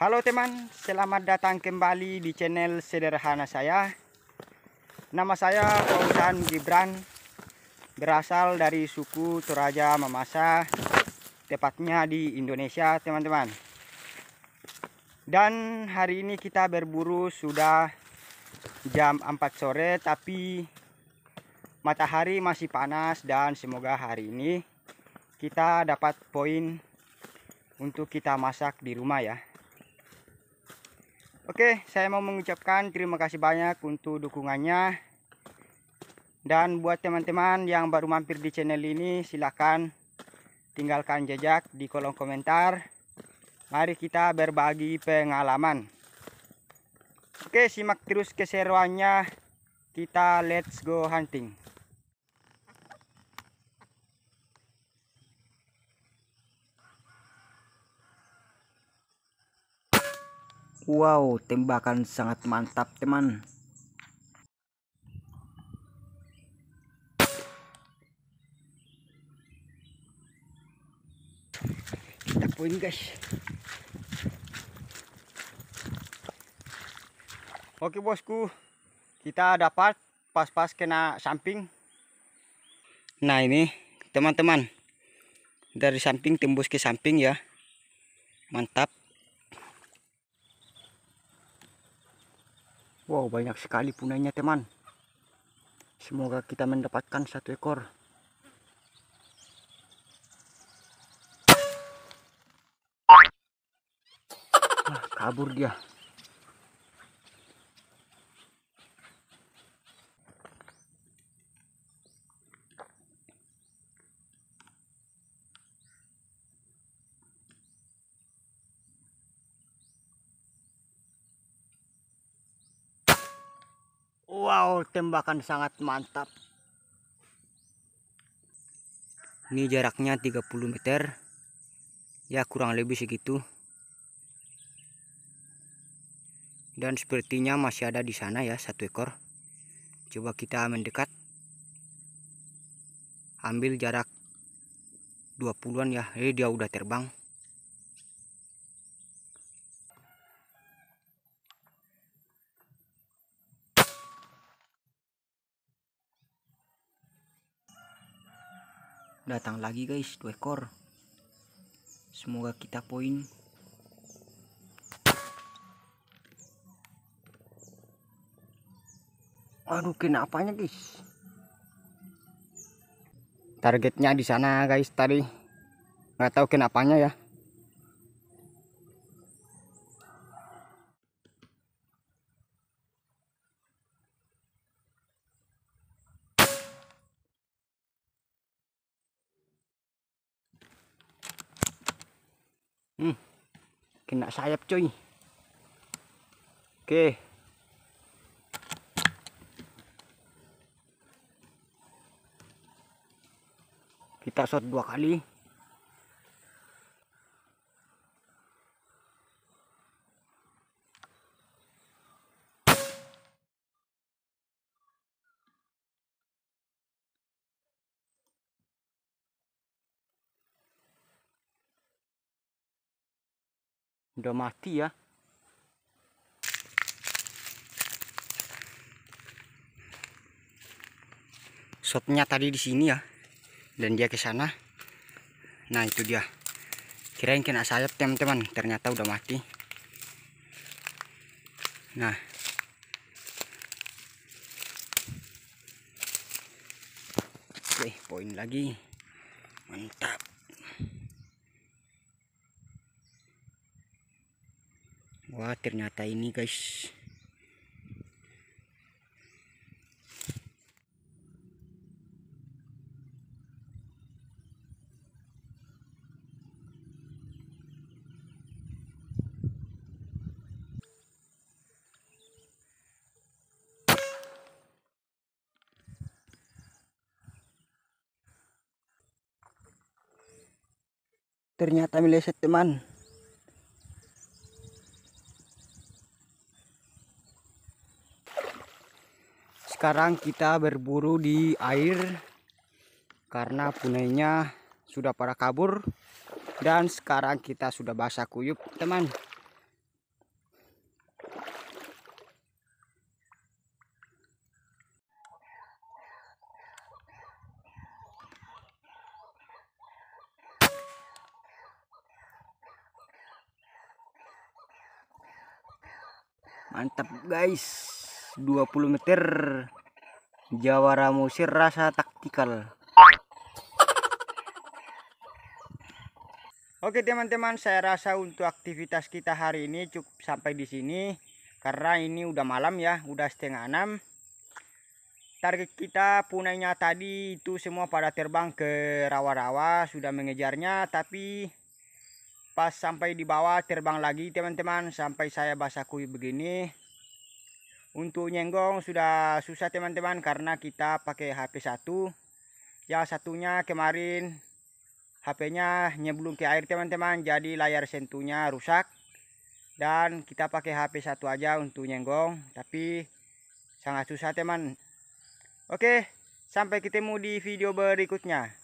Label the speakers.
Speaker 1: Halo teman, selamat datang kembali di channel sederhana saya. Nama saya Fauzan Gibran, berasal dari suku Toraja Mamasa, tepatnya di Indonesia teman-teman. Dan hari ini kita berburu sudah jam 4 sore, tapi matahari masih panas dan semoga hari ini kita dapat poin untuk kita masak di rumah ya. Oke, saya mau mengucapkan terima kasih banyak untuk dukungannya. Dan buat teman-teman yang baru mampir di channel ini, silahkan tinggalkan jejak di kolom komentar. Mari kita berbagi pengalaman. Oke, simak terus keseruannya. Kita let's go hunting. Wow, tembakan sangat mantap, teman. Kita poin, guys. Oke, bosku. Kita dapat pas-pas kena samping. Nah, ini teman-teman. Dari samping tembus ke samping ya. Mantap. Wow, banyak sekali punainya teman. Semoga kita mendapatkan satu ekor. Nah, kabur dia. Wow, tembakan sangat mantap. Ini jaraknya 30 meter. Ya, kurang lebih segitu. Dan sepertinya masih ada di sana ya, satu ekor. Coba kita mendekat. Ambil jarak 20-an ya. Ini dia udah terbang. datang lagi guys dua ekor semoga kita poin aduh kenapanya guys targetnya di sana guys tadi nggak tahu kenapanya ya hmm, kena sayap coy oke kita shot dua kali udah mati ya shotnya tadi di sini ya dan dia ke sana nah itu dia kirain kena sayap teman-teman ternyata udah mati nah oke poin lagi mantap Wah ternyata ini guys ternyata meleset teman sekarang kita berburu di air karena punainya sudah para kabur dan sekarang kita sudah basah kuyup teman mantap guys 20 meter Jawara Musir rasa taktikal Oke teman-teman saya rasa untuk aktivitas kita hari ini cukup sampai di sini karena ini udah malam ya udah setengah enam target kita punainya tadi itu semua pada terbang ke rawa-rawa sudah mengejarnya tapi pas sampai di bawah terbang lagi teman-teman sampai saya basah kuih begini untuk nyenggong sudah susah teman-teman karena kita pakai HP satu ya satunya kemarin HP-nya nyebelung ke air teman-teman jadi layar sentuhnya rusak dan kita pakai HP satu aja untuk nyenggong tapi sangat susah teman oke sampai ketemu di video berikutnya